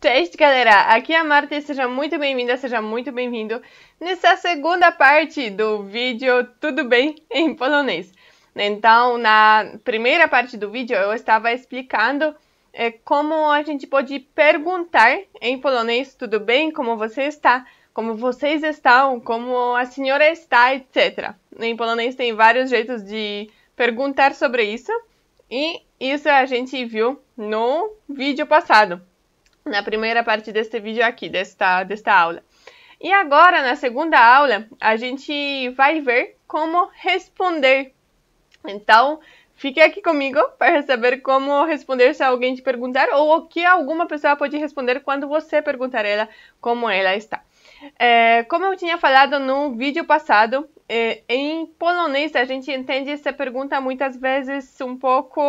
Teste, galera! Aqui é a Marta e seja muito bem-vinda, seja muito bem-vindo nessa segunda parte do vídeo Tudo Bem em Polonês. Então, na primeira parte do vídeo, eu estava explicando é, como a gente pode perguntar em polonês tudo bem, como você está, como vocês estão, como a senhora está, etc. Em polonês tem vários jeitos de perguntar sobre isso e isso a gente viu no vídeo passado na primeira parte deste vídeo aqui, desta, desta aula. E agora, na segunda aula, a gente vai ver como responder. Então, fique aqui comigo para saber como responder se alguém te perguntar ou o que alguma pessoa pode responder quando você perguntar ela como ela está. É, como eu tinha falado no vídeo passado, é, em polonês a gente entende essa pergunta muitas vezes um pouco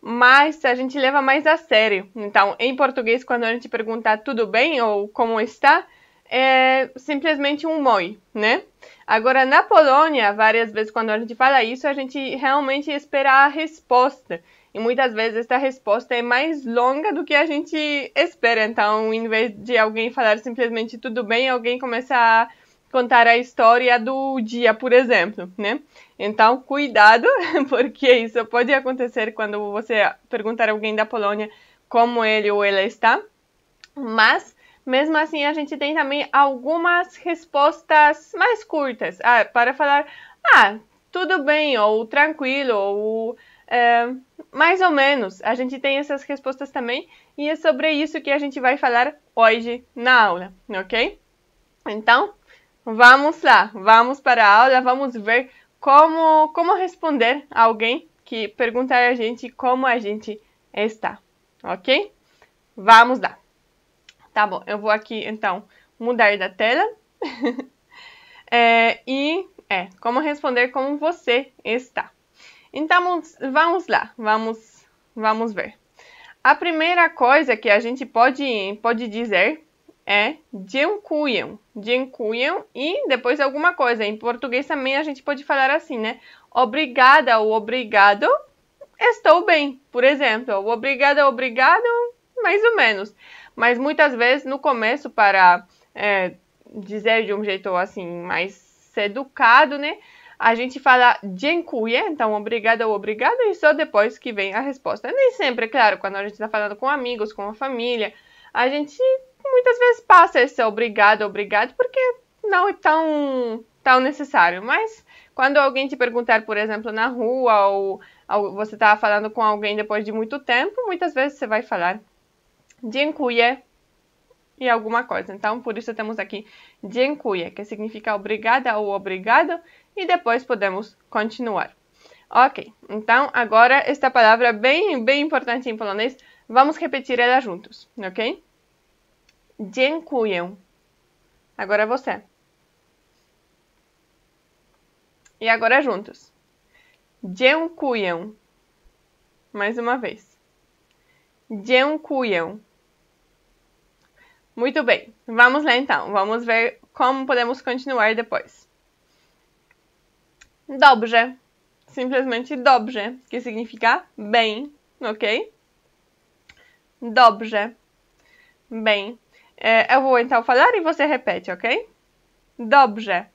mas a gente leva mais a sério. Então, em português, quando a gente pergunta tudo bem ou como está, é simplesmente um moi, né? Agora, na Polônia, várias vezes quando a gente fala isso, a gente realmente espera a resposta. E muitas vezes esta resposta é mais longa do que a gente espera. Então, em vez de alguém falar simplesmente tudo bem, alguém começa a contar a história do dia, por exemplo, né? Então, cuidado, porque isso pode acontecer quando você perguntar a alguém da Polônia como ele ou ela está. Mas, mesmo assim, a gente tem também algumas respostas mais curtas ah, para falar: ah, tudo bem, ou tranquilo, ou. É, mais ou menos, a gente tem essas respostas também, e é sobre isso que a gente vai falar hoje na aula, ok? Então, vamos lá, vamos para a aula, vamos ver como, como responder a alguém que perguntar a gente como a gente está, ok? Vamos lá. Tá bom, eu vou aqui então mudar da tela. é, e é, como responder como você está. Então vamos lá, vamos, vamos ver. A primeira coisa que a gente pode, pode dizer é dziękuję. Jeonkuyeon e depois alguma coisa. Em português também a gente pode falar assim, né? Obrigada ou obrigado, estou bem. Por exemplo, obrigada, obrigado, mais ou menos. Mas muitas vezes no começo, para é, dizer de um jeito assim mais educado, né? A gente fala dziękuję, então obrigada ou obrigado, e só depois que vem a resposta. Nem sempre, é claro, quando a gente está falando com amigos, com a família, a gente muitas vezes passa esse obrigado, obrigado, porque não é tão, tão necessário. Mas quando alguém te perguntar, por exemplo, na rua, ou, ou você está falando com alguém depois de muito tempo, muitas vezes você vai falar dziękuję e alguma coisa. Então, por isso temos aqui dziękuję, que significa obrigada ou obrigado, e depois podemos continuar. Ok, então agora esta palavra bem, bem importante em polonês, vamos repetir ela juntos, ok? Dziękuję. Agora é você. E agora é juntos. Dziękuję. Mais uma vez. Dziękuję. Muito bem. Vamos lá então. Vamos ver como podemos continuar depois. Dobrze. Simplesmente dobrze, que significa bem, ok? Dobrze. Bem. É, eu vou então falar e você repete, ok? Dobrze.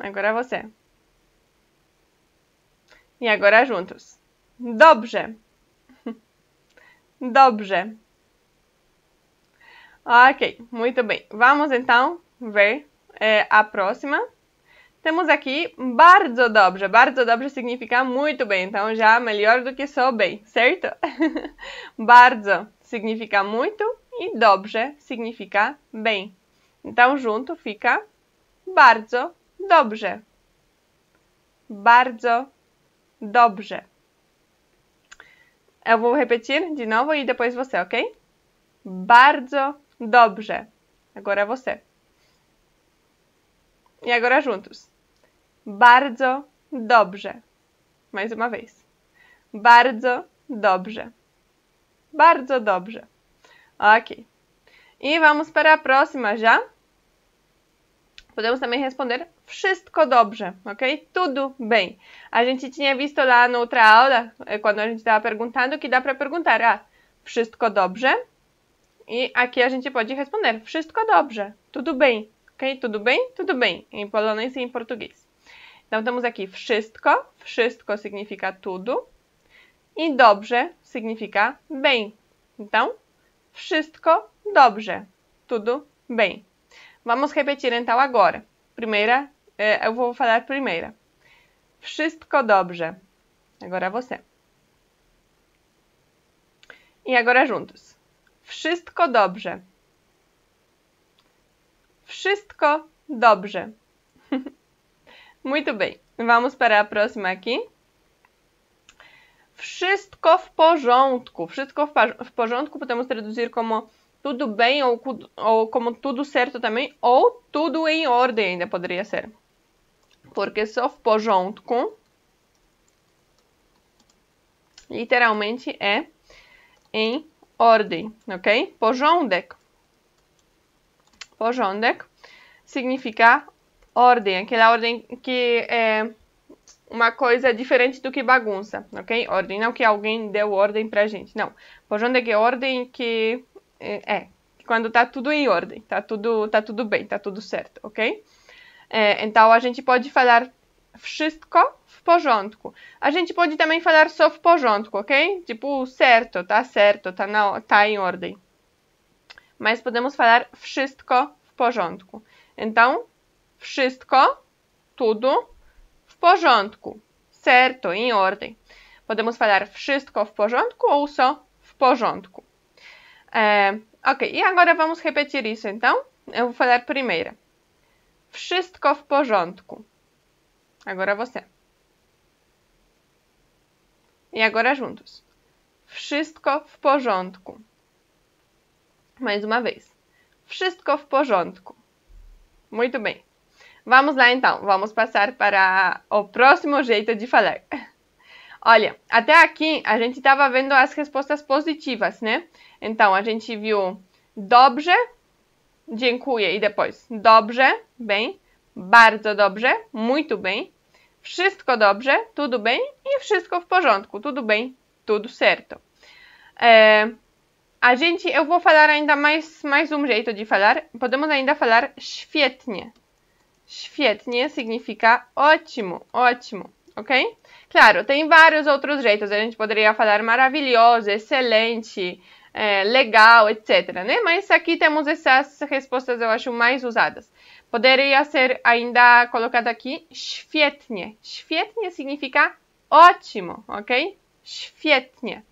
Agora você. E agora juntos. Dobrze. Dobrze. Ok, muito bem. Vamos então ver é, a próxima. Temos aqui bardzo dobrze. Bardzo dobrze significa muito bem, então já melhor do que só bem, certo? bardzo significa muito e dobrze significa bem. Então, junto fica bardzo dobrze. Bardzo dobrze. Eu vou repetir de novo e depois você, ok? Bardzo dobrze. Agora é você. E agora juntos. Bardzo dobrze. Mais uma vez. Bardzo dobrze. Bardzo dobrze. Ok. I vamos para a próxima já. Podemos também responder wszystko dobrze, ok? Tudo bem. A gente tinha visto lá na outra aula, é, quando a gente estava perguntando, que dá para perguntar, ah, wszystko dobrze? E aqui a gente pode responder, wszystko dobrze, tudo bem, ok? Tudo bem, tudo bem, em polonês e em português. Então temos aqui wszystko, wszystko significa tudo, e dobrze significa bem. Então, Wszystko dobrze. Tudo bem. Vamos repetir então agora. Primeira, eh, eu vou falar primeira. Wszystko dobrze. Agora você. E agora juntos. Wszystko dobrze. Wszystko dobrze. Muito bem. Vamos para a próxima aqui wszystko w porządku. Wszystko w, porządku podemos traduzir como tudo bem ou, ou como tudo certo também, ou tudo em ordem ainda poderia ser. Porque só w porządku literalmente é em ordem, ok? Porządek. Porządek significa ordem, aquela ordem que é uma coisa diferente do que bagunça, ok? Ordem, não que alguém deu ordem pra gente, não. Porządek é, é ordem que é, é quando tá tudo em ordem, tá tudo, tá tudo bem, tá tudo certo, ok? É, então a gente pode falar wszystko w porządku. A gente pode também falar só w porządku, ok? Tipo certo, tá certo, tá na, tá em ordem. Mas podemos falar wszystko w porządku. Então wszystko, tudo W porządku. Certo, em ordem. Podemos falar wszystko w porządku ou só w porządku. É, e, ok, e agora vamos repetir isso então. Eu vou falar primeiro. Wszystko w porządku. Agora você. E agora juntos. Wszystko w porządku. Mais uma vez. Wszystko w porządku. Muito bem. Vamos lá então, vamos passar para o próximo jeito de falar. Olha, até aqui a gente estava vendo as respostas positivas, né? Então a gente viu dobrze, dziękuję e depois dobrze, bem, bardzo dobrze, muito bem, wszystko dobrze, tudo bem e wszystko w porządku, tudo bem, tudo certo. É, a gente, eu vou falar ainda mais, mais um jeito de falar. Podemos ainda falar świetnie, Świetnie significa ótimo, ótimo, ok? Claro, tem vários outros jeitos. A gente poderia falar maravilhoso, excelente, é, legal, etc. Né? Mas aqui temos essas respostas, eu acho, mais usadas. Poderia ser ainda colocado aqui świetnie. Świetnie significa ótimo, ok? Świetnie.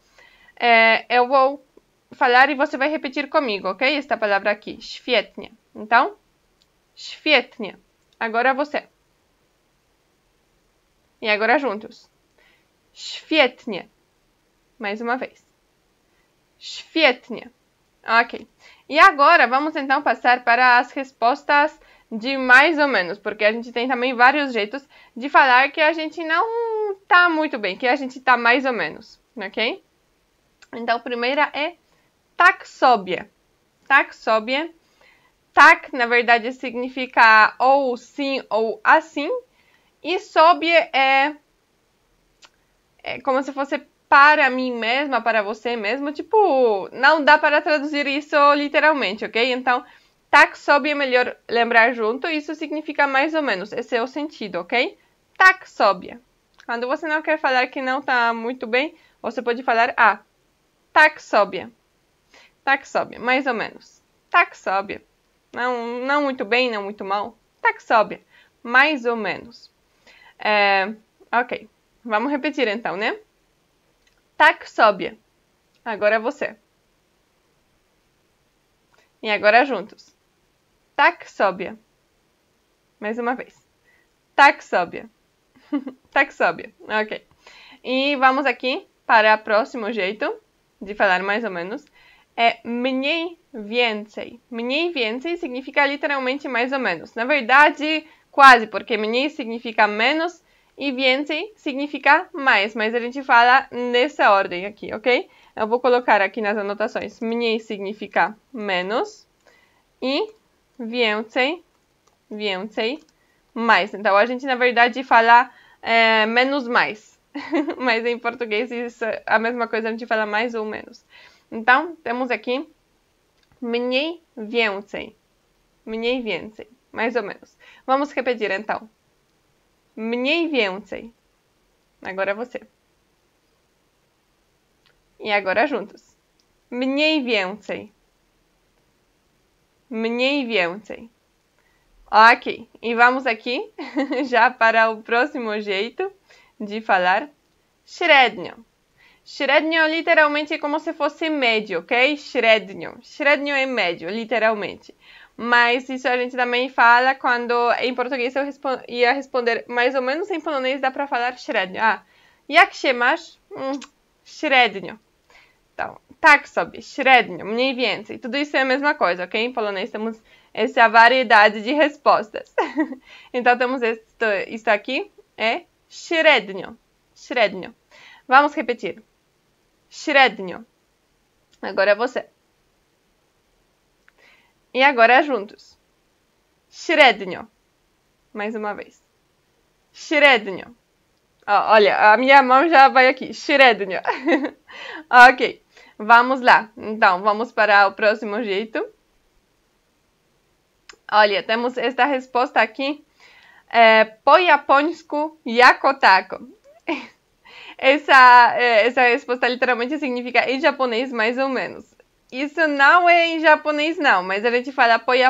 É, eu vou falar e você vai repetir comigo, ok? Esta palavra aqui, świetnie. Então, świetnie. Agora é você. E agora juntos. Świetnie. Mais uma vez. Świetnie. Ok. E agora vamos então passar para as respostas de mais ou menos, porque a gente tem também vários jeitos de falar que a gente não tá muito bem, que a gente tá mais ou menos, ok? Então, a primeira é tak sobie. Tak sobie tak, na verdade, significa ou sim ou assim. E sob é, é como se fosse para mim mesma, para você mesmo. Tipo, não dá para traduzir isso literalmente, ok? Então, tak sob é melhor lembrar junto. Isso significa mais ou menos. Esse é o sentido, ok? Tak sob. Quando você não quer falar que não está muito bem, você pode falar a. Ah, tak sob. Tak sob, mais ou menos. Tak sob. Não, não muito bem, não muito mal. Tá que sobe. Mais ou menos. É, ok. Vamos repetir então, né? Taxóbia. Tá agora você. E agora juntos. Taxóbia. Tá mais uma vez. Taxóbia. Tá Taxóbia. Ok. E vamos aqui para o próximo jeito de falar mais ou menos é mniej więcej. Mniej więcej significa literalmente mais ou menos. Na verdade, quase, porque mniej significa menos e więcej significa mais, mas a gente fala nessa ordem aqui, ok? Eu vou colocar aqui nas anotações. Mniej significa menos e więcej, więcej, mais. Então, a gente, na verdade, fala é, menos mais. mas em português, isso, a mesma coisa a gente fala mais ou menos. Então, temos aqui mniej więcej. Mniej więcej, mais ou menos. Vamos repetir então. Mniej więcej. Agora você. E agora juntos. Mniej więcej. Mniej więcej. Ok, e vamos aqui já para o próximo jeito de falar średnio. Średnio é literalmente é como se fosse médio, ok? Średnio. Średnio é médio, literalmente. Mas isso a gente também fala quando em português eu respo ia responder mais ou menos em polonês dá para falar średnio. Ah, jak się masz? Hum, mm, średnio. Então, tak sobie, średnio, mniej więcej. Tudo isso é a mesma coisa, ok? Em polonês temos essa variedade de respostas. então temos isto, isto aqui, é średnio, średnio. Vamos repetir. Średnio. Agora é você. E agora é juntos. Średnio. Mais uma vez. Średnio. Oh, olha, a minha mão já vai aqui. Średnio. ok. Vamos lá. Então, vamos para o próximo jeito. Olha, temos esta resposta aqui. É, po japônico, jako tako. Essa, essa eh, resposta literalmente significa em japonês mais ou menos. Isso não é em japonês, não, mas a gente fala apoio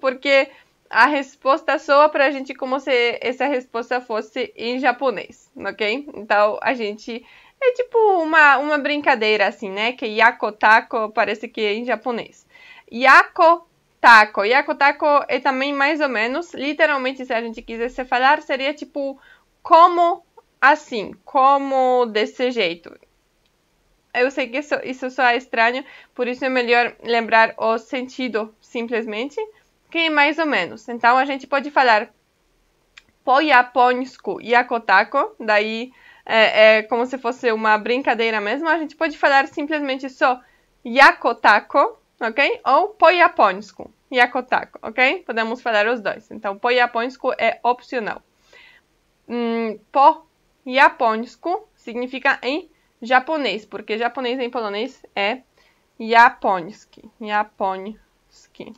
porque a resposta soa para gente como se essa resposta fosse em japonês, ok? Então a gente. É tipo uma, uma brincadeira assim, né? Que yakotako parece que é em japonês. Yako taco. Yakotako é também mais ou menos. Literalmente, se a gente quisesse falar, seria tipo como assim, como desse jeito. Eu sei que isso, isso só é estranho, por isso é melhor lembrar o sentido simplesmente, que mais ou menos. Então a gente pode falar poiaponisco japonsku yakotako, daí é, é, como se fosse uma brincadeira mesmo, a gente pode falar simplesmente só yakotako, ok? Ou poiaponisco yakotako, ok? Podemos falar os dois. Então poiaponisco é opcional. Hum, po Japonisco significa em japonês, porque japonês em polonês é japonski. Japonski.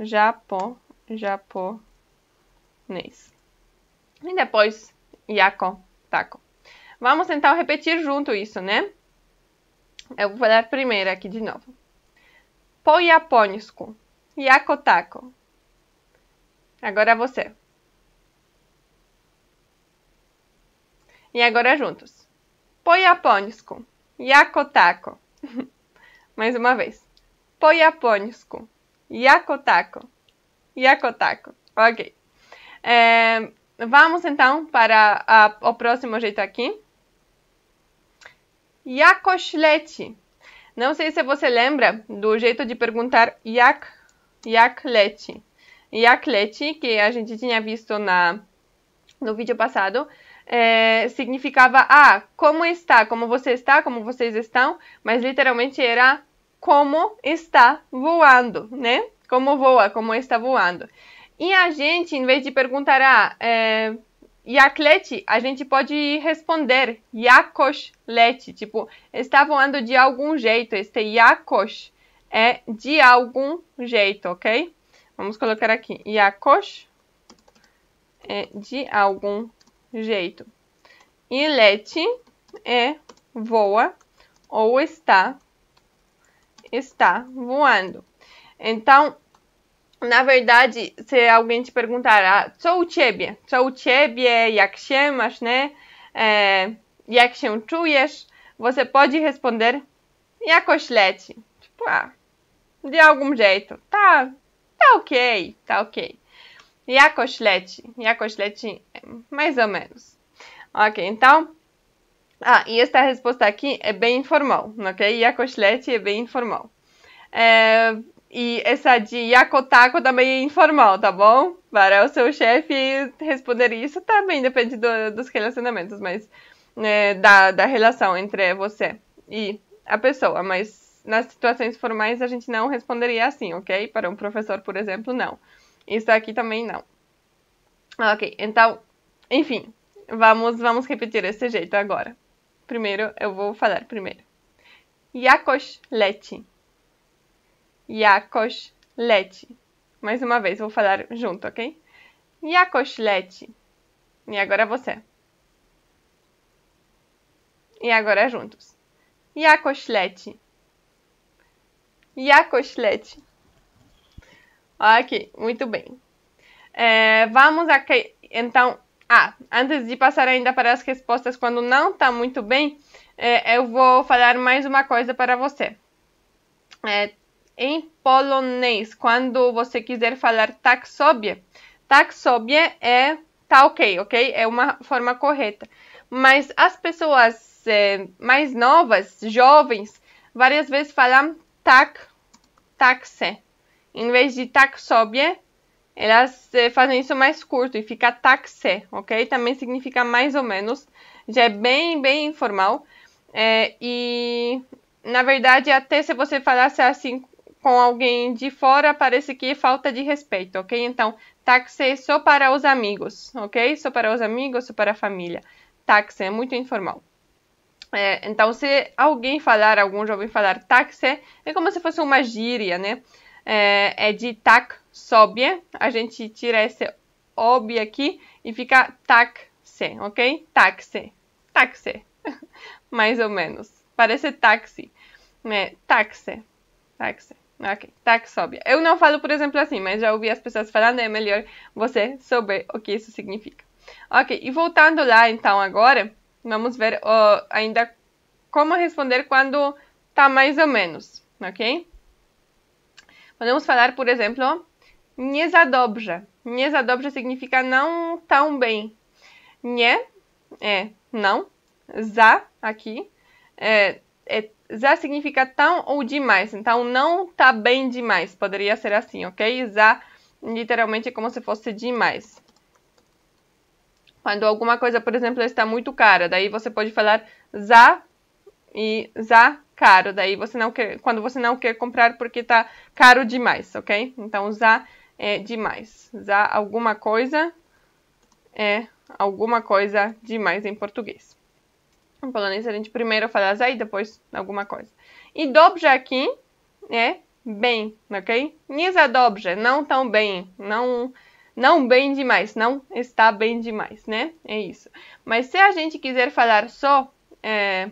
Japo, japonês. E depois, yako, Vamos tentar repetir junto isso, né? Eu vou falar primeiro aqui de novo. Po japonisku. Yako taco. Agora você. E agora juntos. Poiaponisco. Yacotaco. Mais uma vez. Poiaponisco. Yacotaco. Yacotaco. Ok. É, vamos então para a, o próximo jeito aqui. Yakoslete. Não sei se você lembra do jeito de perguntar yak, yaklete. Yaklete, que a gente tinha visto na, no vídeo passado, é, significava ah, como está, como você está, como vocês estão, mas literalmente era como está voando, né? Como voa, como está voando. E a gente, em vez de perguntar ah, é, a gente pode responder Yakoshlete, tipo, está voando de algum jeito. Este Yakosh é de algum jeito, ok? Vamos colocar aqui, Yakosh é de algum jeito. Ilete é voa ou está, está voando. Então, na verdade, se alguém te perguntar, ah, co u ciebie? Co u Jak się né? É, jak się czujesz? Você pode responder, jakoś leci. Tipo, ah, de algum jeito. Tá, tá ok, tá ok. E a cochilete? E a cochilete? Mais ou menos. Ok, então. Ah, e esta resposta aqui é bem informal, ok? E a cochilete é bem informal. É, e essa de Yakotaku também é informal, tá bom? Para o seu chefe responder isso também depende do, dos relacionamentos, mas é, da, da relação entre você e a pessoa. Mas nas situações formais a gente não responderia assim, ok? Para um professor, por exemplo, não. Isso aqui também não. Ok, então, enfim, vamos, vamos repetir esse jeito agora. Primeiro, eu vou falar primeiro. Jakoś leci. Jakoś leci. Mais uma vez, vou falar junto, ok? Jakoś leci. E agora você. E agora juntos. Jakoś leci. Jakoś leci. Ok, muito bem. É, vamos aqui, então, ah, antes de passar ainda para as respostas quando não está muito bem, é, eu vou falar mais uma coisa para você. É, em polonês, quando você quiser falar tak sobie, tak sobie é tá ok, ok? É uma forma correta. Mas as pessoas é, mais novas, jovens, várias vezes falam tak, tak se em vez de tak sobie, é? elas eh, fazem isso mais curto e fica taxé, ok? Também significa mais ou menos, já é bem, bem informal. É, e, na verdade, até se você falasse assim com alguém de fora, parece que é falta de respeito, ok? Então, taxé é só para os amigos, ok? Só para os amigos, só para a família. Taxé é muito informal. É, então, se alguém falar, algum jovem falar taxé, é como se fosse uma gíria, né? é, é de tak sobie. A gente tira esse ob aqui e fica taxe, ok? Taxe, taxe, mais ou menos. Parece táxi, né? Taxe, taxe. Ok, taxobia. Eu não falo, por exemplo, assim, mas já ouvi as pessoas falando, é melhor você saber o que isso significa. Ok, e voltando lá então agora, vamos ver uh, ainda como responder quando tá mais ou menos, ok? Podemos falar, por exemplo, nie za dobrze. Nie za dobrze significa não tão bem. Nie é não. Za aqui é, é, za significa tão ou demais. Então não tá bem demais. Poderia ser assim, ok? Za literalmente é como se fosse demais. Quando alguma coisa, por exemplo, está muito cara, daí você pode falar za e za caro. Daí você não quer, quando você não quer comprar porque está caro demais, ok? Então usar é demais. Usar alguma coisa é alguma coisa demais em português. Em polonês a gente primeiro fala aí, depois alguma coisa. E dobrze aqui é bem, ok? Nie za não tão bem, não não bem demais, não está bem demais, né? É isso. Mas se a gente quiser falar só é,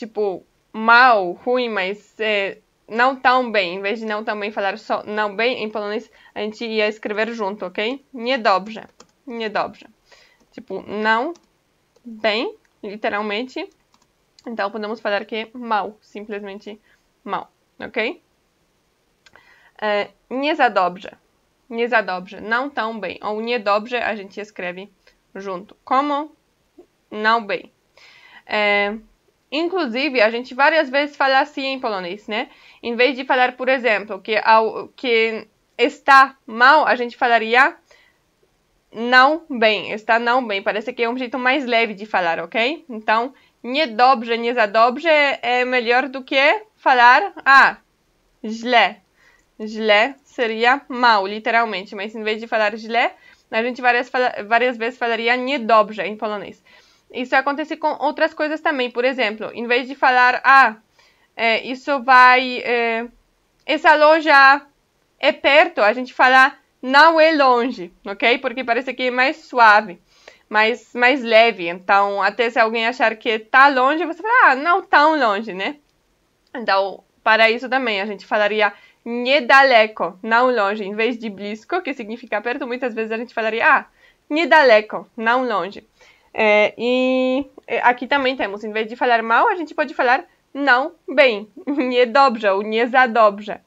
tipo, mal, ruim, mas é, não tão bem. Em vez de não tão bem, falar só não bem, em polonês a gente ia escrever junto, ok? Niedobrze. Niedobrze. Tipo, não bem, literalmente. Então, podemos falar que mal, simplesmente mal, ok? É, nie za dobrze. Nie za dobrze. Não tão bem. Ou nie dobrze a gente escreve junto. Como? Não bem. É, Inclusive, a gente várias vezes fala assim em polonês, né? Em vez de falar, por exemplo, que, ao, que está mal, a gente falaria não bem, está não bem. Parece que é um jeito mais leve de falar, ok? Então, nie dobrze, nie za dobrze é melhor do que falar, ah, źle. Źle seria mal, literalmente, mas em vez de falar źle, a gente várias, várias vezes falaria nie dobrze em polonês. Isso acontece com outras coisas também. Por exemplo, em vez de falar, ah, é, isso vai. É, essa loja é perto, a gente fala não é longe, ok? Porque parece que é mais suave, mais, mais leve. Então, até se alguém achar que tá longe, você fala, ah, não tão longe, né? Então, para isso também, a gente falaria недалеко, não longe. Em vez de blisko, que significa perto, muitas vezes a gente falaria, ah, недалеко, não longe. É, e é, aqui também temos, em vez de falar mal, a gente pode falar não bem, niedobrze ou niezadobrze.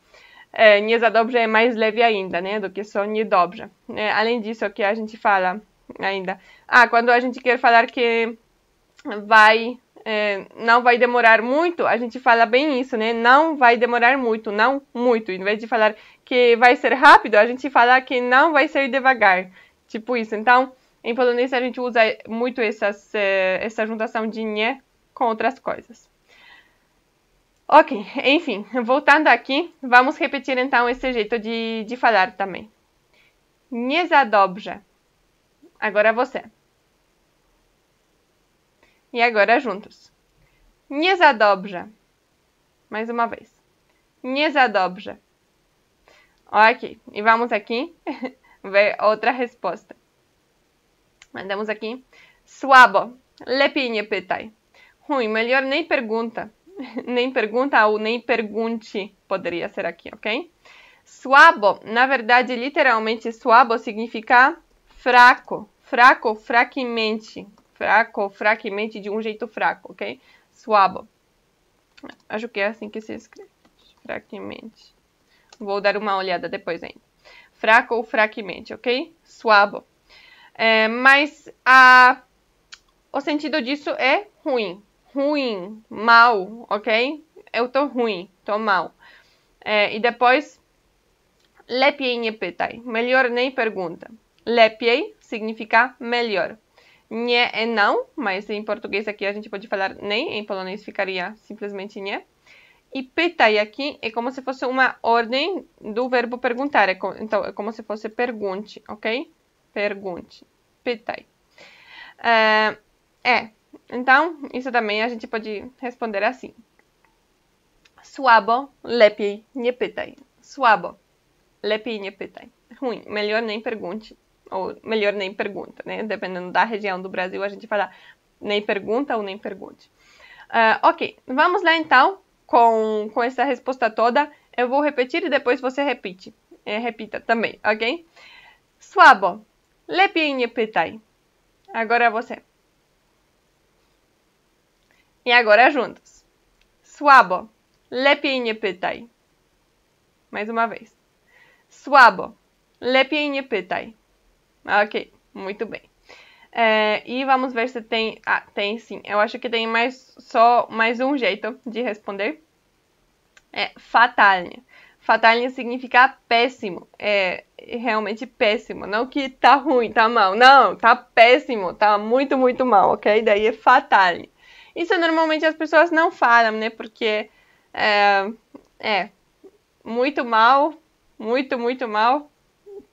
É, niezadobrze é mais leve ainda, né, do que só niedobrze. É, além disso, que a gente fala ainda. Ah, quando a gente quer falar que vai, é, não vai demorar muito, a gente fala bem isso, né, não vai demorar muito, não muito. Em vez de falar que vai ser rápido, a gente fala que não vai ser devagar, tipo isso. Então, em polonês, a gente usa muito essas, essa juntação de nie com outras coisas. Ok, enfim, voltando aqui, vamos repetir então esse jeito de, de falar também. Nie za Agora você. E agora juntos. Nie za Mais uma vez. Nie za Ok, e vamos aqui ver outra resposta. Mandamos aqui. Słabo. Lepiej nie pytaj. Ruim, melhor nem pergunta. nem pergunta ou nem pergunte poderia ser aqui, ok? Suabo, na verdade, literalmente, suabo significa fraco, fraco, fraquemente, fraco, fraquemente, de um jeito fraco, ok? Suabo. Acho que é assim que se escreve, fraquemente. Vou dar uma olhada depois ainda. Fraco ou fraquemente, ok? Suabo. É, mas a, o sentido disso é ruim. Ruim, mal, ok? Eu tô ruim, tô mal. É, e depois, lepiej nie pytaj. Melhor nem pergunta. Lepiej significa melhor. Nie é não, mas em português aqui a gente pode falar nem, em polonês ficaria simplesmente nie. E pytaj aqui é como se fosse uma ordem do verbo perguntar, é co então é como se fosse pergunte, ok? pergunte. Pytaj. É, ah, é, então, isso também a gente pode responder assim. Suabo, lepi, nie Suabo, lepi, lepiej Ruim, melhor nem pergunte. Ou melhor nem pergunta, né? Dependendo da região do Brasil, a gente fala nem pergunta ou nem pergunte. Uh, ok, vamos lá então com, com essa resposta toda. Eu vou repetir e depois você repite. É, repita também, ok? Suabo, Lepiej nie pytaj. Agora é você. E agora é juntos. Słabo. Lepiej nie pytaj. Mais uma vez. Słabo. Lepiej nie pytaj. Ok, muito bem. É, e vamos ver se tem. Ah, tem sim. Eu acho que tem mais só mais um jeito de responder. É Fatale significa péssimo. É realmente péssimo. Não que tá ruim, tá mal. Não, tá péssimo, tá muito, muito mal, ok? Daí é fatale. Isso normalmente as pessoas não falam, né? Porque é, é muito mal, muito, muito mal.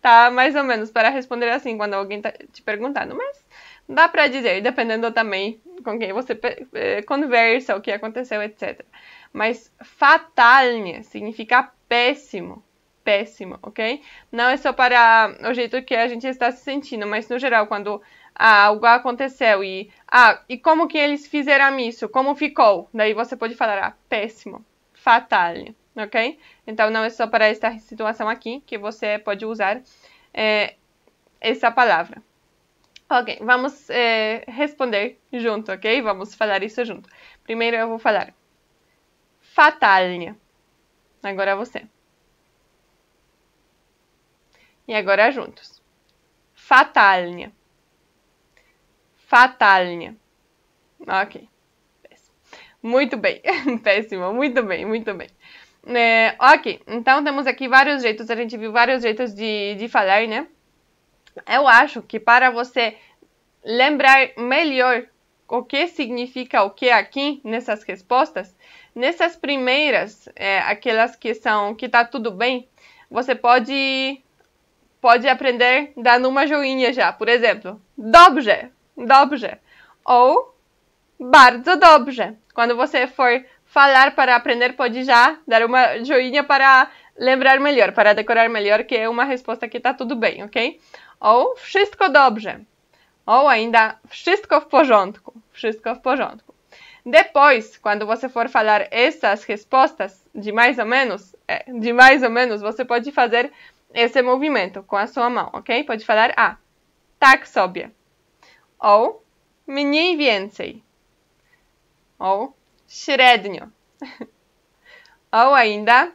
Tá mais ou menos para responder assim quando alguém tá te perguntando. Mas dá para dizer, dependendo também com quem você eh, conversa, o que aconteceu, etc mas fatalnie significa péssimo, péssimo, ok? Não é só para o jeito que a gente está se sentindo, mas no geral, quando ah, algo aconteceu e ah, e como que eles fizeram isso? Como ficou? Daí você pode falar ah, péssimo, fatalnie, ok? Então não é só para esta situação aqui que você pode usar é, essa palavra. Ok, vamos é, responder junto, ok? Vamos falar isso junto. Primeiro eu vou falar Fatale. Agora é você. E agora é juntos. Fatalne. Fatalne. Ok. Muito bem. Péssimo. Muito bem, muito bem. É, ok, então temos aqui vários jeitos, a gente viu vários jeitos de, de falar, né? Eu acho que para você lembrar melhor o que significa o que aqui nessas respostas, nessas primeiras, é, aquelas que são que tá tudo bem, você pode pode aprender dando uma joinha já, por exemplo, dobrze, dobrze ou bardzo dobrze. Quando você for falar para aprender, pode já dar uma joinha para lembrar melhor, para decorar melhor que é uma resposta que tá tudo bem, ok? Ou wszystko dobrze ou ainda wszystko w porządku, wszystko w porządku. Depois, quando você for falar essas respostas de mais ou menos, é, de mais ou menos, você pode fazer esse movimento com a sua mão, ok? Pode falar a ah, tak sobie, ou mniej więcej, ou średnio, ou ainda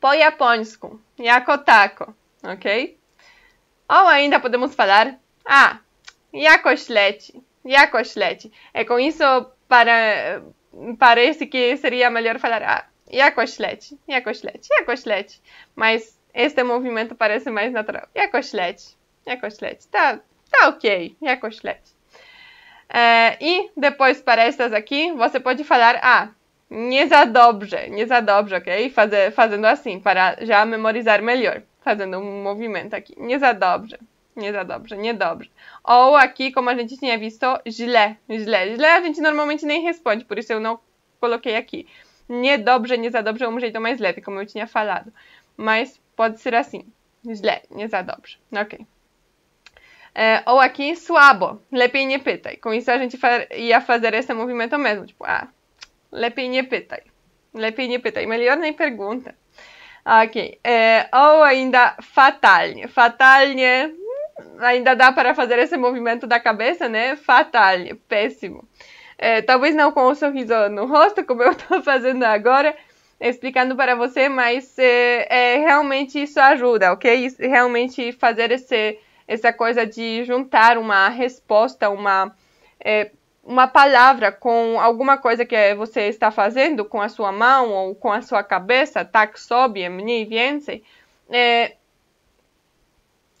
po japońsku, jako tako, ok? Ou ainda podemos falar a ah, e a E a É com isso para parece que seria melhor falar ah, e a E a E a Mas este movimento parece mais natural. E a costelete? E a Tá, tá ok. E a eh, e depois para estas aqui, você pode falar ah, nie za ok? Fazer, fazendo assim, para já memorizar melhor. Fazendo um movimento aqui. Nie nie za dobrze, niedobrre. Ou aqui, como a gente tinha visto, źle, źle. Źle a gente normalmente nem responde, por isso eu não coloquei aqui. Niedobrze, nie za dobrze é um jeito mais leve, como eu tinha falado. Mas pode ser assim, źle, nie za dobrze. No ok. É, e, ou aqui, suabo, lepiej nie pytaj. Com isso a gente ia fazer esse movimento mesmo, tipo, ah, lepiej nie pytaj. Lepiej nie pytaj, melhor nem pergunta. Ok. É, e, ou ainda fatalnie. Fatalnie ainda dá para fazer esse movimento da cabeça, né? Fatal, péssimo. É, talvez não com o um sorriso no rosto, como eu estou fazendo agora, explicando para você, mas é, é, realmente isso ajuda, ok? realmente fazer esse, essa coisa de juntar uma resposta, uma, é, uma palavra com alguma coisa que você está fazendo, com a sua mão ou com a sua cabeça, tak sobie, mniej więcej, é,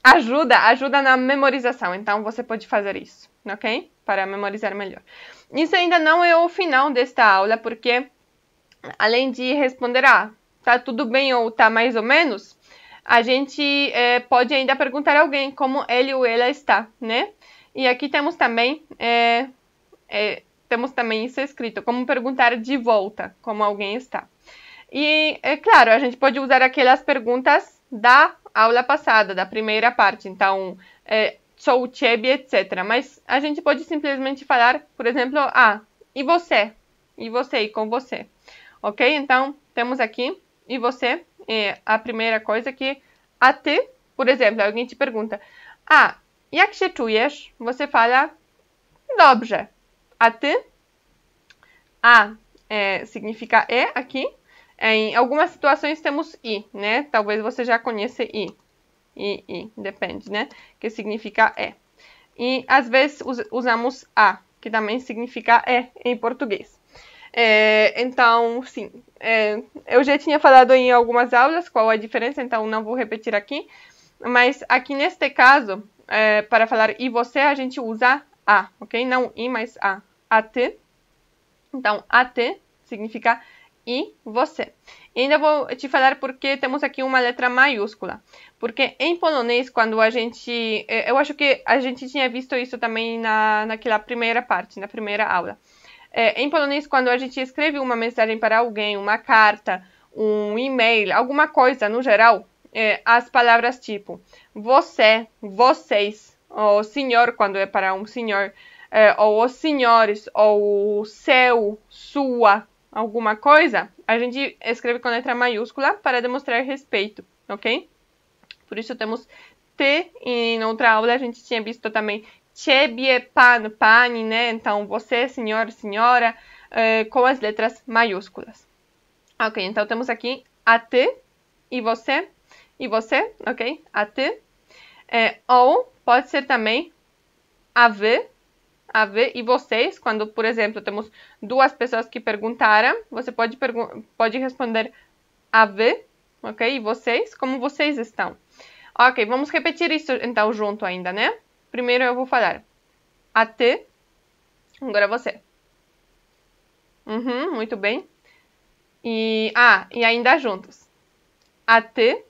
ajuda, ajuda na memorização. Então você pode fazer isso, ok? Para memorizar melhor. Isso ainda não é o final desta aula, porque além de responder ah, tá tudo bem ou tá mais ou menos, a gente é, pode ainda perguntar a alguém como ele ou ela está, né? E aqui temos também é, é, temos também isso escrito, como perguntar de volta como alguém está. E é claro, a gente pode usar aquelas perguntas da aula passada, da primeira parte. Então, é, sou o Chebe, etc. Mas a gente pode simplesmente falar, por exemplo, ah, e você? E você, e com você. Ok? Então, temos aqui, e você, é a primeira coisa que até, por exemplo, alguém te pergunta, ah, jak się czujesz? Você fala, dobrze. A ty? A é, significa e aqui, é, em algumas situações temos i, né? Talvez você já conheça i. I, i, depende, né? Que significa é. E às vezes us usamos a, que também significa é em português. É, então, sim, é, eu já tinha falado em algumas aulas qual a diferença, então não vou repetir aqui. Mas aqui neste caso, é, para falar e você, a gente usa a, ok? Não i, mas a. At. Então, at significa e você. Ainda vou te falar porque temos aqui uma letra maiúscula. Porque em polonês, quando a gente. Eh, eu acho que a gente tinha visto isso também na, naquela primeira parte, na primeira aula. É, em polonês, quando a gente escreve uma mensagem para alguém, uma carta, um e-mail, alguma coisa no geral, é, as palavras tipo você, vocês, ou senhor, quando é para um senhor, é, ou os senhores, ou seu, sua, alguma coisa, a gente escreve com letra maiúscula para demonstrar respeito, ok? Por isso temos te, e em outra aula a gente tinha visto também chebie pan, pani, né? Então, você, senhor, senhora, eh, com as letras maiúsculas. Ok, então temos aqui a te e você, e você, ok? A te. Eh, é, ou pode ser também a ver a ver. E vocês, quando, por exemplo, temos duas pessoas que perguntaram, você pode, pergu pode responder a ver, ok? E vocês, como vocês estão? Ok, vamos repetir isso então junto ainda, né? Primeiro eu vou falar até, agora você. Uhum, muito bem. E, ah, e ainda juntos. Até,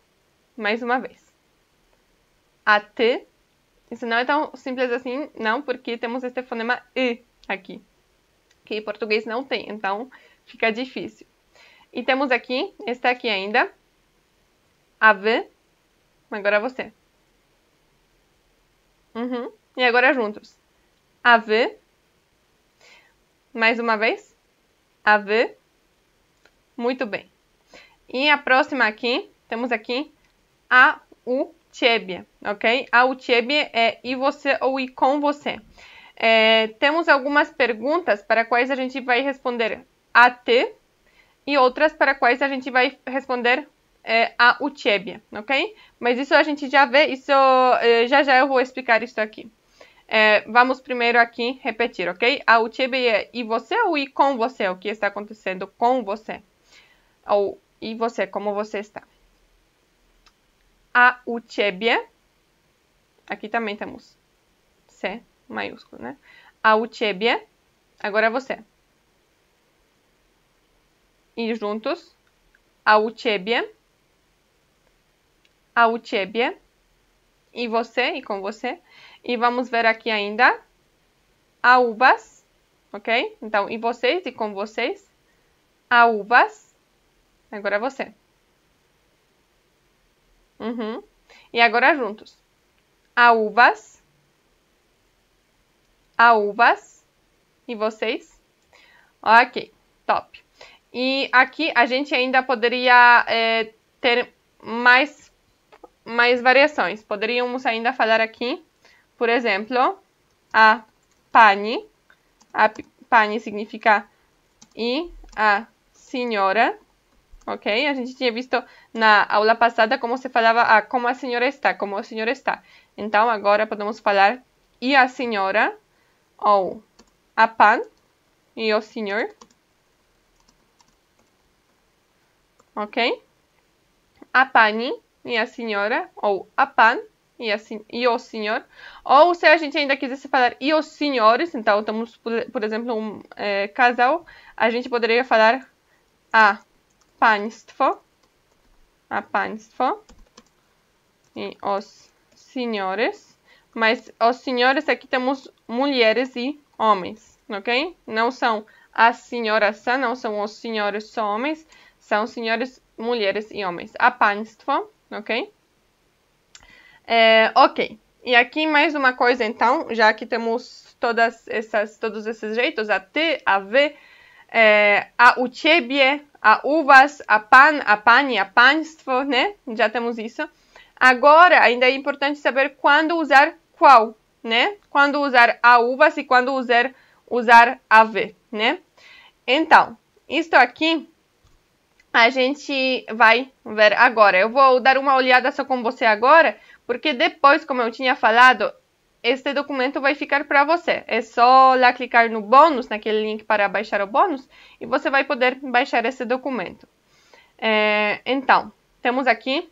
mais uma vez. Até isso não é tão simples assim, não, porque temos este fonema E aqui, que em português não tem, então fica difícil. E temos aqui, este aqui ainda, a v. agora você. Uhum. E agora juntos. A v. mais uma vez, A v. muito bem. E a próxima aqui, temos aqui a, u, ciebie, ok? A ah, u ciebie é e você ou e com você. É, temos algumas perguntas para quais a gente vai responder a te e outras para quais a gente vai responder é, a u ciebie, ok? Mas isso a gente já vê, isso é, já já eu vou explicar isso aqui. É, vamos primeiro aqui repetir, ok? A u ciebie é e você ou e com você, o que está acontecendo com você. Ou e você, como você está a u Aqui também temos C maiúsculo, né? A u ciebie. Agora é você. E juntos. A u A u E você, e com você. E vamos ver aqui ainda. A uvas. Ok? Então, e vocês, e com vocês. A uvas. Agora é você. Uhum. E agora juntos. A uvas. A uvas. E vocês? Ok, top. E aqui a gente ainda poderia é, ter mais, mais variações. Poderíamos ainda falar aqui, por exemplo, a pani. A pani significa e a senhora ok? A gente tinha visto na aula passada como se falava a ah, como a senhora está, como o senhor está. Então, agora podemos falar e a senhora, ou a pan, e o senhor, ok? A pani e a senhora, ou a pan e, a, e o senhor. Ou se a gente ainda quisesse falar e os senhores, então estamos, por, por exemplo, um é, casal, a gente poderia falar a państwo, a państwo e os senhores, mas os senhores aqui temos mulheres e homens, ok? Não são as senhoras, não são os senhores só homens, são senhores, mulheres e homens. A państwo, ok? É, ok. E aqui mais uma coisa então, já que temos todas essas, todos esses jeitos, a T, a V, é, a u ciebie, a uvas, a pan, a pane, a panstvo, né? Já temos isso. Agora, ainda é importante saber quando usar qual, né? Quando usar a uvas e quando usar, usar a v, né? Então, isto aqui a gente vai ver agora. Eu vou dar uma olhada só com você agora, porque depois, como eu tinha falado, este documento vai ficar para você. É só lá clicar no bônus, naquele link para baixar o bônus, e você vai poder baixar esse documento. É, então, temos aqui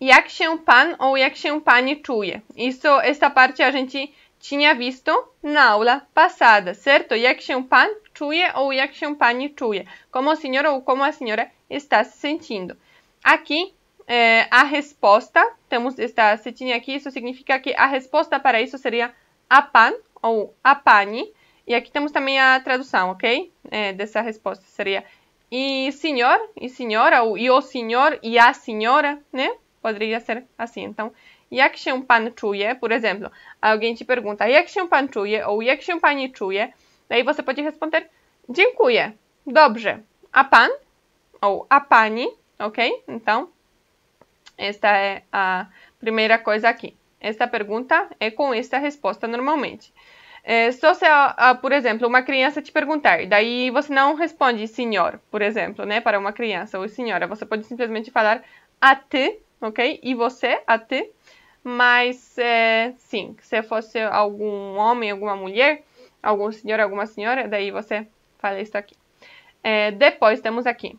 Jak się pan ou jak się pani czuje. Isso, esta parte a gente tinha visto na aula passada, certo? Jak się pan czuje ou jak się pani czuje. Como o senhor ou como a senhora está se sentindo. Aqui é, a resposta, temos esta setinha aqui, isso significa que a resposta para isso seria apan ou pani E aqui temos também a tradução, ok? É, dessa resposta seria e senhor, e senhora, ou e o senhor, e a senhora, né? Poderia ser assim, então. Jak się pan czuje? Por exemplo, alguém te pergunta, jak się pan czuje? Ou jak się pani czuje? Daí você pode responder, dziękuję, dobrze. A pan? Ou a pani, ok? Então, esta é a primeira coisa aqui. Esta pergunta é com esta resposta normalmente. É, só se, a, por exemplo, uma criança te perguntar, daí você não responde senhor, por exemplo, né, para uma criança ou senhora. Você pode simplesmente falar a te, ok? E você, a te. Mas, é, sim, se fosse algum homem, alguma mulher, algum senhor, alguma senhora, daí você fala isso aqui. É, depois temos aqui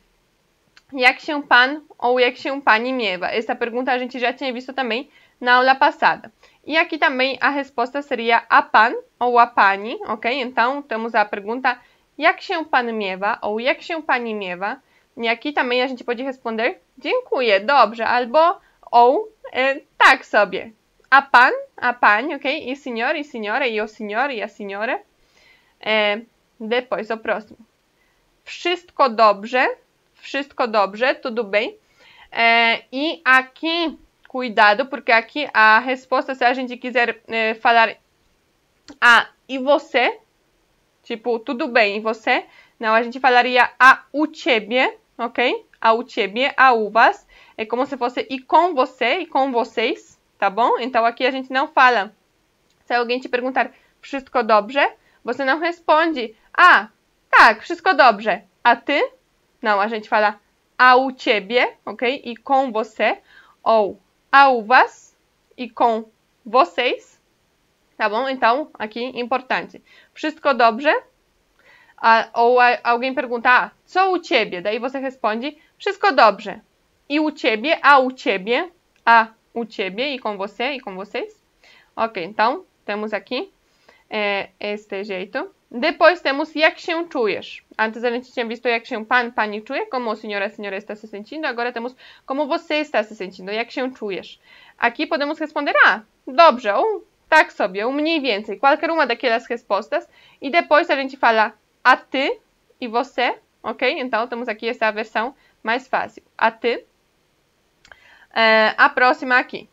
Jak się pan ou jak się pani miewa? Esta pergunta a gente já tinha visto também na aula passada. E aqui também a resposta seria a pan ou a pani, ok? Então temos a pergunta jak się pan miewa ou jak się pani miewa? E aqui também a gente pode responder dziękuję, dobrze, albo ou é, tak sobie. A pan, a pani, ok? E senhor, e senhora, e o senhor, e a senhora. É, depois, o próximo. Wszystko dobrze wszystko dobrze, tudo bem. É, e aqui, cuidado, porque aqui a resposta, se a gente quiser é, falar a ah, e você, tipo, tudo bem, e você? Não, a gente falaria a u ciebie, ok? A u ciebie, a u was. É como se fosse e com você, e com vocês, tá bom? Então aqui a gente não fala. Se alguém te perguntar, wszystko dobrze? Você não responde, ah, tak, wszystko dobrze. A ty? Não, a gente fala au ciebie, ok? E com você. Ou au vas e com vocês. Tá bom? Então, aqui, importante. Wszystko dobrze? A, ou a, alguém pergunta, ah, co u ciebie? Daí você responde, wszystko dobrze. E u ciebie, a u ciebie, a u ciebie e com você e com vocês. Ok, então, temos aqui é, este jeito. Depois temos jak się czujesz. Antes a gente tinha visto jak się pan, pani czuje, como senhora, senhora está se sentindo. Agora temos como você está se sentindo, jak się czujesz. Aqui podemos responder a, dobrze, um, tak sobie, um, mniej więcej. Qualquer uma daquelas respostas. E depois a gente fala a ty e você, ok? Então temos aqui essa versão mais fácil. A ty. Eh, a próxima aqui.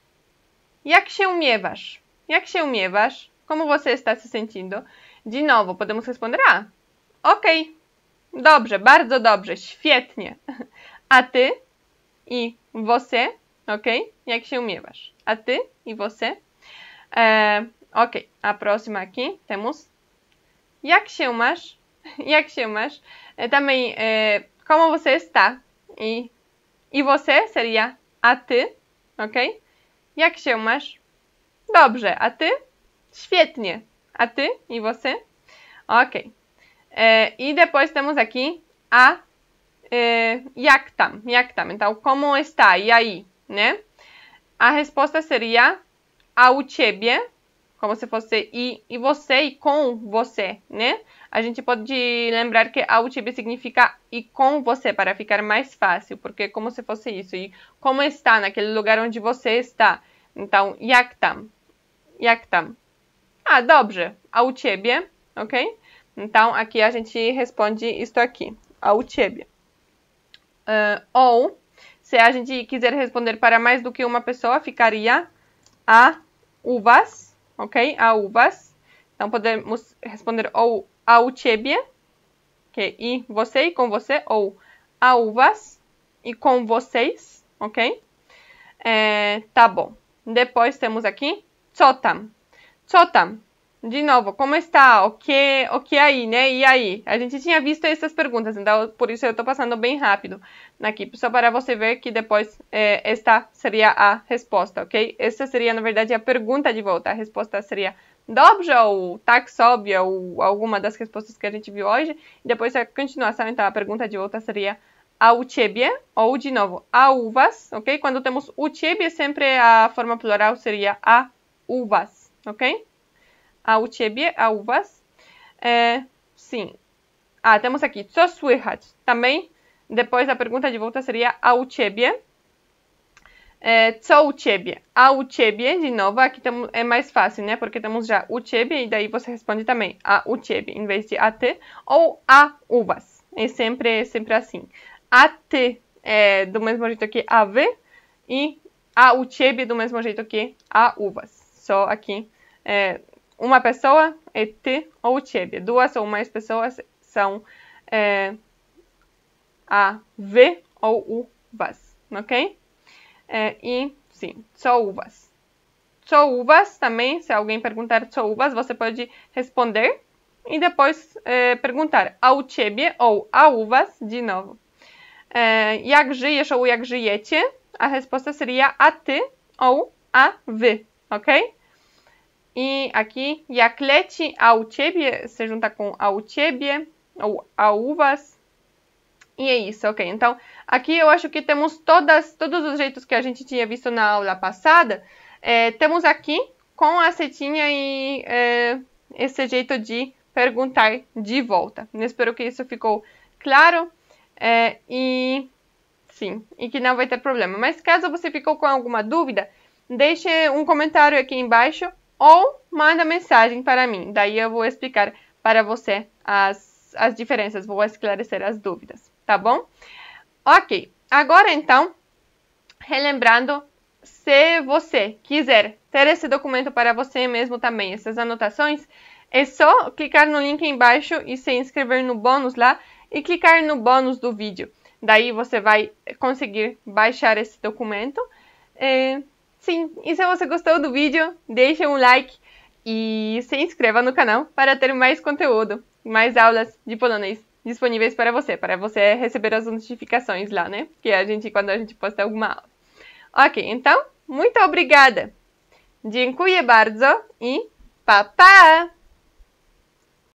Jak się miewasz? Jak się miewasz? Como você está se sentindo? Di novo, podemos responder a. Okej, dobrze, bardzo dobrze, świetnie. A ty i você, okej, jak się umiewasz? A ty i você. E, okej, a próxima aqui temos jak się masz? Jak się masz? Também, e, como você está? I, i você seria a ty, okej? Jak się masz? Dobrze, a ty? Świetnie. a ti e você. Ok. É, e depois temos aqui a é, yaktam, yaktam. Então, como está? E aí? Né? A resposta seria a u como se fosse e, e você e com você, né? A gente pode lembrar que a u significa e com você, para ficar mais fácil, porque é como se fosse isso. E como está naquele lugar onde você está. Então, yaktam, yaktam. Ah, dobrze. A u ciebie? Ok? Então, aqui a gente responde isto aqui. A u ciebie. Uh, ou, se a gente quiser responder para mais do que uma pessoa, ficaria a uvas. Ok? A uvas. Então, podemos responder ou a u ciebie, que e é você e com você, ou a uvas e com vocês, ok? É, tá bom. Depois temos aqui co tam, Co tá. De novo, como está? O que, o que aí, né? E aí? A gente tinha visto essas perguntas, então por isso eu estou passando bem rápido aqui, só para você ver que depois é, esta seria a resposta, ok? Essa seria, na verdade, a pergunta de volta. A resposta seria dobrze ou tak ou alguma das respostas que a gente viu hoje. E depois a continuação, então, a pergunta de volta seria a ciebie, ou de novo, a uvas, ok? Quando temos Uchebia, sempre a forma plural seria a uvas ok? A u ciebie, a u was. É, sim. Ah, temos aqui, co słychać. Também, depois a pergunta de volta seria a u ciebie. É, co u ciebie? A u ciebie, de novo, aqui tamo, é mais fácil, né? Porque temos já u ciebie e daí você responde também a u ciebie, em vez de a te ou a u was. É sempre, é sempre assim. A te é do mesmo jeito que a v e a u ciebie do mesmo jeito que a uvas. Só aqui é, uma pessoa é te ou ciebie. Duas ou mais pessoas são é, a v ou o vas, ok? É, e sim, só uvas. Só uvas também, se alguém perguntar só uvas, você pode responder e depois é, perguntar ao ciebie ou a uvas de novo. É, jak żyjesz ou jak żyjecie? A resposta seria a ty ou a v, ok? E aqui, Yaclete Auchebie, se junta com Auchebie, ou Auvas. E é isso, ok. Então, aqui eu acho que temos todas, todos os jeitos que a gente tinha visto na aula passada. É, temos aqui com a setinha e é, esse jeito de perguntar de volta. Eu espero que isso ficou claro é, e sim, e que não vai ter problema. Mas caso você ficou com alguma dúvida, deixe um comentário aqui embaixo ou manda mensagem para mim. Daí eu vou explicar para você as, as diferenças, vou esclarecer as dúvidas, tá bom? Ok, agora então, relembrando, se você quiser ter esse documento para você mesmo também, essas anotações, é só clicar no link embaixo e se inscrever no bônus lá e clicar no bônus do vídeo. Daí você vai conseguir baixar esse documento. É Sim, e se você gostou do vídeo, deixa um like e se inscreva no canal para ter mais conteúdo, mais aulas de polonês disponíveis para você, para você receber as notificações lá, né? Que a gente, quando a gente posta alguma aula. Ok, então, muito obrigada! Dziękuję bardzo e pa pa!